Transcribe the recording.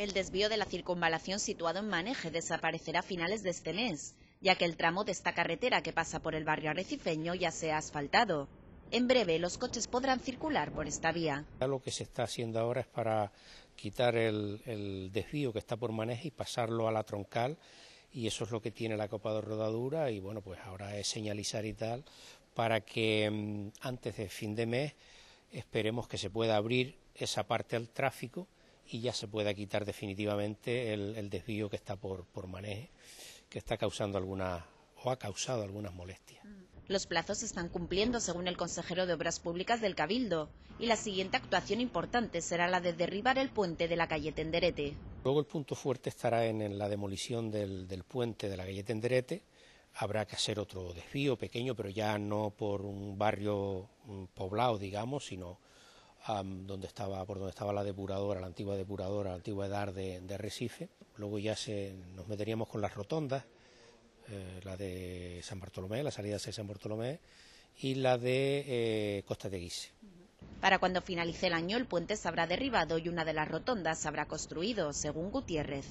El desvío de la circunvalación situado en Maneje desaparecerá a finales de este mes, ya que el tramo de esta carretera que pasa por el barrio arrecifeño ya se ha asfaltado. En breve los coches podrán circular por esta vía. Lo que se está haciendo ahora es para quitar el, desvío que está por Maneje y pasarlo a la troncal y eso es lo que tiene la copa de rodadura y bueno pues ahora es señalizar y tal para que mm, antes de fin de mes esperemos que se pueda abrir esa parte al tráfico y ya se pueda quitar definitivamente el, desvío que está por, maneje, que está causando alguna, o ha causado algunas molestias. Los plazos se están cumpliendo, según el consejero de Obras Públicas del Cabildo, y la siguiente actuación importante será la de derribar el puente de la calle Tenderete. Luego el punto fuerte estará en, la demolición del, del, puente de la calle Tenderete. Habrá que hacer otro desvío pequeño, pero ya no por un barrio mm, poblado, digamos, sino donde estaba, por donde estaba la depuradora, la antigua depuradora, la antigua edad de, de Recife. Luego ya se, nos meteríamos con las rotondas, eh, la de San Bartolomé, la salida de San Bartolomé y la de eh, Costa de Guise. Para cuando finalice el año, el puente se habrá derribado y una de las rotondas se habrá construido, según Gutiérrez.